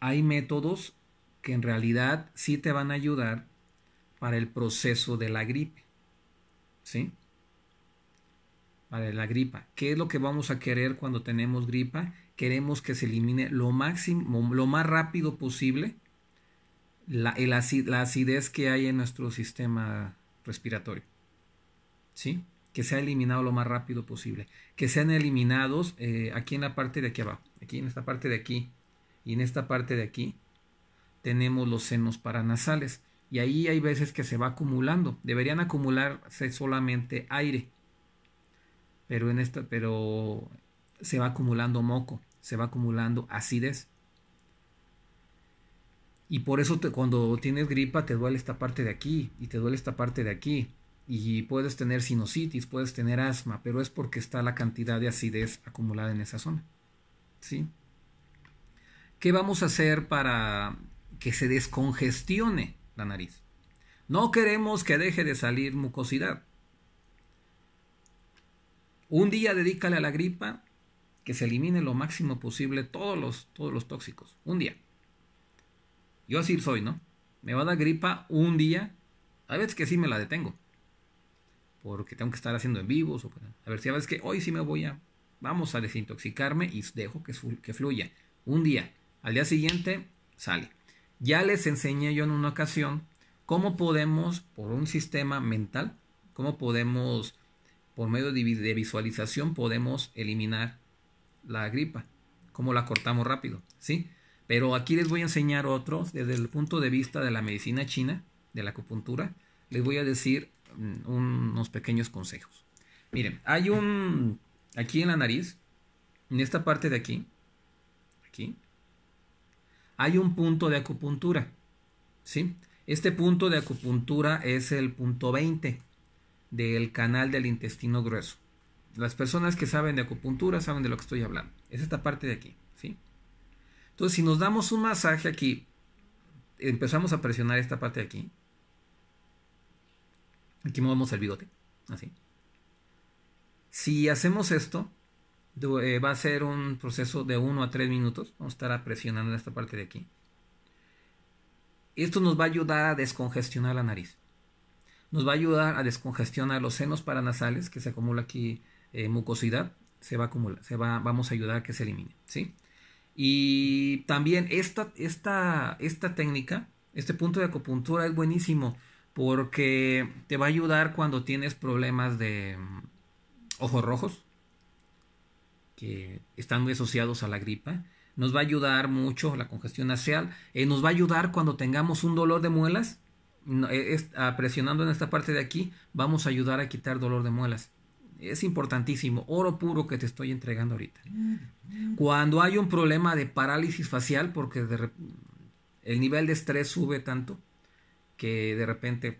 hay métodos que en realidad sí te van a ayudar para el proceso de la gripe. ¿Sí? Para la gripa. ¿Qué es lo que vamos a querer cuando tenemos gripa? Queremos que se elimine lo máximo, lo más rápido posible la, la acidez que hay en nuestro sistema respiratorio. ¿Sí? Que sea eliminado lo más rápido posible. Que sean eliminados eh, aquí en la parte de aquí abajo. Aquí en esta parte de aquí y en esta parte de aquí tenemos los senos paranasales y ahí hay veces que se va acumulando. Deberían acumularse solamente aire, pero en esta, pero se va acumulando moco, se va acumulando acidez. Y por eso cuando tienes gripa te duele esta parte de aquí y te duele esta parte de aquí. Y puedes tener sinusitis, puedes tener asma, pero es porque está la cantidad de acidez acumulada en esa zona. ¿Sí? ¿qué vamos a hacer para que se descongestione la nariz? No queremos que deje de salir mucosidad. Un día dedícale a la gripa que se elimine lo máximo posible todos los, todos los tóxicos. Un día. Yo así soy, ¿no? Me va a dar gripa un día. A veces que sí me la detengo. Porque tengo que estar haciendo en vivos. O, pues, a ver si a veces que hoy sí me voy a... Vamos a desintoxicarme y dejo que fluya. Un día. Al día siguiente sale. Ya les enseñé yo en una ocasión cómo podemos, por un sistema mental, cómo podemos, por medio de visualización, podemos eliminar la gripa, cómo la cortamos rápido, ¿sí? Pero aquí les voy a enseñar otros desde el punto de vista de la medicina china, de la acupuntura, les voy a decir mm, unos pequeños consejos. Miren, hay un, aquí en la nariz, en esta parte de aquí, aquí, hay un punto de acupuntura. ¿sí? Este punto de acupuntura es el punto 20 del canal del intestino grueso. Las personas que saben de acupuntura saben de lo que estoy hablando. Es esta parte de aquí. ¿sí? Entonces, si nos damos un masaje aquí, empezamos a presionar esta parte de aquí. Aquí movemos el bigote. Así. Si hacemos esto, eh, va a ser un proceso de 1 a 3 minutos. Vamos a estar presionando esta parte de aquí. Esto nos va a ayudar a descongestionar la nariz. Nos va a ayudar a descongestionar los senos paranasales que se acumula aquí eh, mucosidad. Se va a acumular, se va, vamos a ayudar a que se elimine. ¿sí? Y también esta técnica, este punto de acupuntura es buenísimo porque te va a ayudar cuando tienes problemas de mm, ojos rojos, que están muy asociados a la gripa. Nos va a ayudar mucho la congestión nasal. Eh, nos va a ayudar cuando tengamos un dolor de muelas. Eh, ah, presionando en esta parte de aquí, vamos a ayudar a quitar dolor de muelas. Es importantísimo, oro puro que te estoy entregando ahorita. Mm, mm. Cuando hay un problema de parálisis facial, porque el nivel de estrés sube tanto que de repente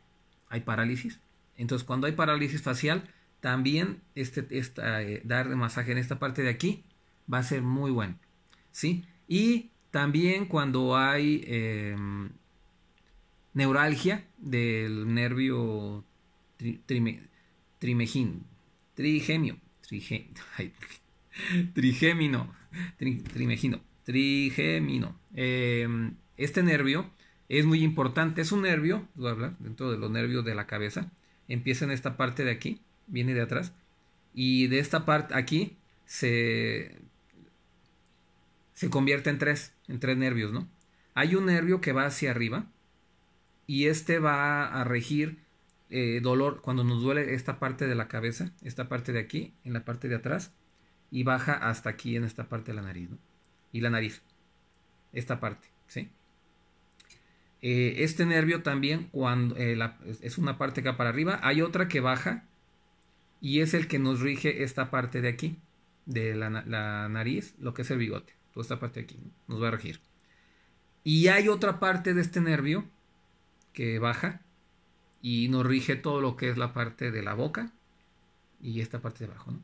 hay parálisis. Entonces, cuando hay parálisis facial, también este, esta, eh, masaje en esta parte de aquí va a ser muy bueno. ¿sí? Y también cuando hay eh, neuralgia del nervio trigémino, trigemino, trigemino. Em, este nervio es muy importante, es un nervio, dentro de los nervios de la cabeza, empieza en esta parte de aquí viene de atrás. Y de esta parte aquí se, se convierte en tres, en tres nervios, ¿no? Hay un nervio que va hacia arriba y este va a regir eh, dolor cuando nos duele esta parte de la cabeza, esta parte de aquí, en la parte de atrás, y baja hasta aquí en esta parte de la nariz, Y la nariz, esta parte, ¿sí? Eh, este nervio también cuando eh, es una parte va para arriba, hay otra que baja y es el que nos rige esta parte de aquí, de la, nariz, lo que es el bigote, toda esta parte de aquí, nos va a regir. Y hay otra parte de este nervio que baja y nos rige todo lo que es la parte de la boca y esta parte de abajo,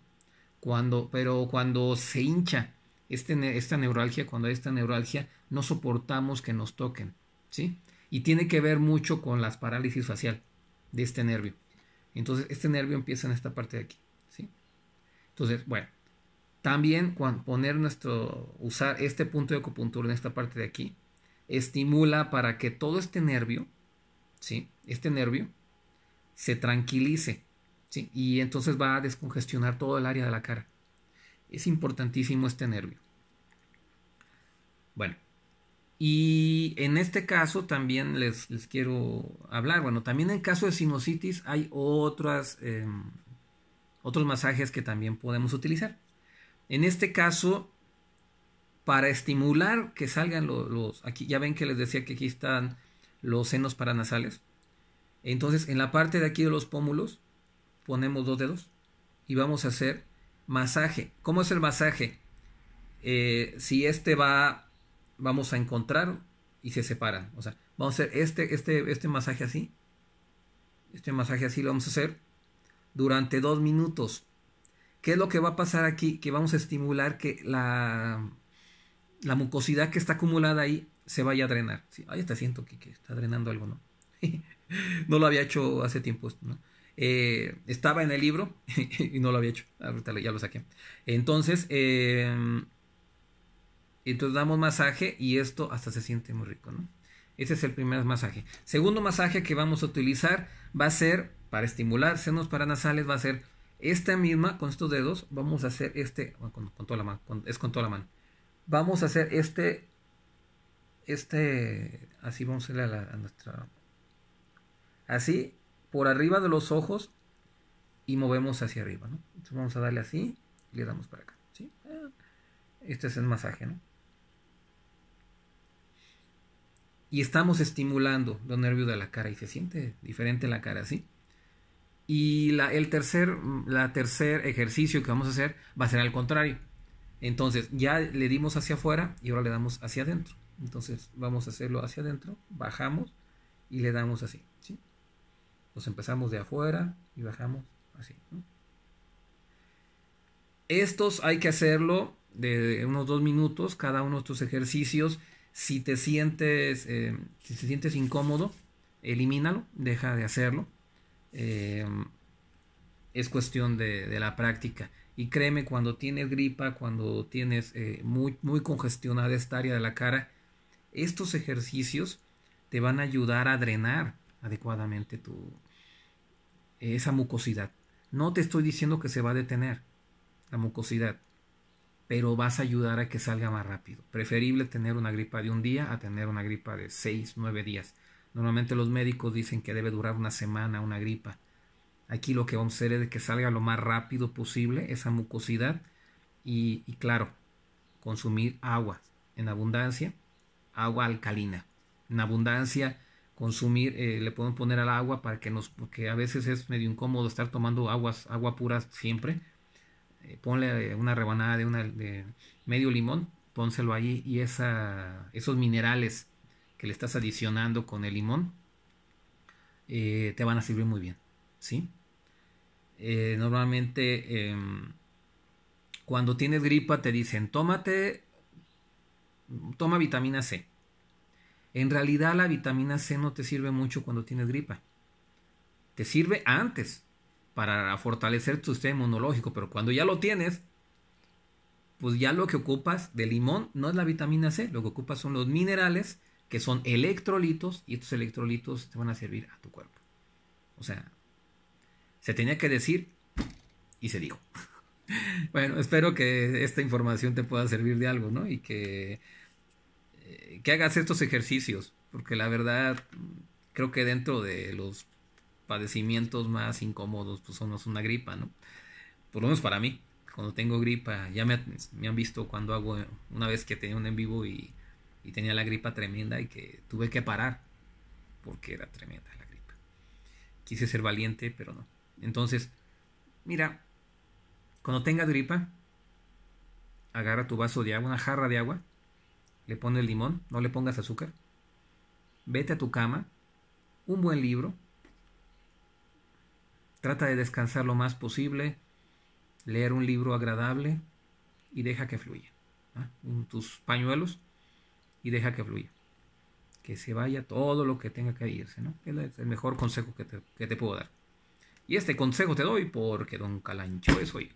Cuando, pero cuando se hincha este esta neuralgia, cuando hay esta neuralgia, no soportamos que nos toquen, ¿sí? Y tiene que ver mucho con la parálisis facial de este nervio. Entonces, este nervio empieza en esta parte de aquí. ¿sí? Entonces, bueno, también cuando poner nuestro, usar este punto de acupuntura en esta parte de aquí, estimula para que todo este nervio, ¿sí? este nervio, se tranquilice. ¿sí? Y entonces va a descongestionar todo el área de la cara. Es importantísimo este nervio. Bueno, y en este caso también les, quiero hablar. Bueno, también en caso de sinusitis hay otras, em, otros masajes que también podemos utilizar. En este caso, para estimular que salgan los, Aquí ya ven que les decía que aquí están los senos paranasales. Entonces, en la parte de aquí de los pómulos, ponemos dos dedos y vamos a hacer masaje. ¿Cómo es el masaje? Eh, si este va vamos a encontrar y se separan. O sea, vamos a hacer este, este, este masaje así. Este masaje así lo vamos a hacer durante dos minutos. ¿Qué es lo que va a pasar aquí? Que vamos a estimular que la, la mucosidad que está acumulada ahí se vaya a drenar. ahí está, siento que, que, está drenando algo, ¿no? no lo había hecho hace tiempo, eh, estaba en el libro y no lo había hecho. Ahorita ya lo saqué. Entonces, eh, entonces damos masaje y esto hasta se siente muy rico, ¿no? Ese es el primer masaje. Segundo masaje que vamos a utilizar va a ser para estimular senos paranasales, va a ser esta misma con estos dedos. Vamos a hacer este, con, toda la mano, es con toda la mano. Vamos a hacer este, este, así vamos a hacerle a, la, a nuestra, así, por arriba de los ojos y movemos hacia arriba, ¿no? Entonces vamos a darle así y le damos para acá, ¿sí? Ah, este es el masaje, ¿no? y estamos estimulando los nervios de la cara y se siente diferente la cara, ¿sí? Y el tercer, la tercer ejercicio que vamos a hacer va a ser al contrario. Entonces, ya le dimos hacia afuera y ahora le damos hacia adentro. Entonces, vamos a hacerlo hacia adentro, bajamos y le damos así. ¿sí? Nos empezamos de afuera y bajamos así. Estos hay que hacerlo de unos dos minutos, cada uno de estos ejercicios. Si te sientes, eh, si te sientes incómodo, elimínalo, deja de hacerlo. Eh, es cuestión de, la práctica. Y créeme, cuando tienes gripa, cuando tienes eh, muy, muy congestionada esta área de la cara, estos ejercicios te van a ayudar a drenar adecuadamente tu, esa mucosidad. No te estoy diciendo que se va a detener la mucosidad pero vas a ayudar a que salga más rápido. Preferible tener una gripa de un día a tener una gripa de seis, nueve días. Normalmente los médicos dicen que debe durar una semana una gripa. Aquí lo que vamos a hacer es que salga lo más rápido posible esa mucosidad y, claro, consumir agua en abundancia, agua alcalina. En abundancia consumir, eh, le podemos poner al agua para que nos, porque a veces es medio incómodo estar tomando aguas, agua pura siempre, eh, ponle eh, una rebanada de, medio limón, pónselo ahí y esos minerales que le estás adicionando con el limón eh, te van a servir muy bien. ¿sí? normalmente em, cuando tienes gripa te dicen tómate, toma vitamina C. En realidad la vitamina C no te sirve mucho cuando tienes gripa. Te sirve antes, para fortalecer tu sistema inmunológico, pero cuando ya lo tienes, pues ya lo que ocupas de limón no es la vitamina C, lo que ocupas son los minerales que son electrolitos y estos electrolitos te van a servir a tu cuerpo. O sea, se tenía que decir y se dijo. bueno, espero que esta información te pueda servir de algo, ¿no? Y que, eh, que hagas estos ejercicios, porque la verdad creo que dentro de los padecimientos más incómodos pues son una gripa, ¿no? Por lo menos para mí, cuando tengo gripa, ya me, han visto cuando hago, una vez que tenía un en vivo y, y, tenía la gripa tremenda y que tuve que parar, porque era tremenda la gripa. Quise ser valiente, pero no. Entonces, mira, cuando tengas gripa, agarra tu vaso de agua, una jarra de agua, le pones limón, no le pongas azúcar, vete a tu cama, un buen libro, Trata de descansar lo más posible, leer un libro agradable y deja que fluya. Tus pañuelos y deja que fluya. Que se vaya todo lo que tenga que irse. Es el mejor consejo que te, que te puedo dar. Y este consejo te doy porque Don Calancho es hoy.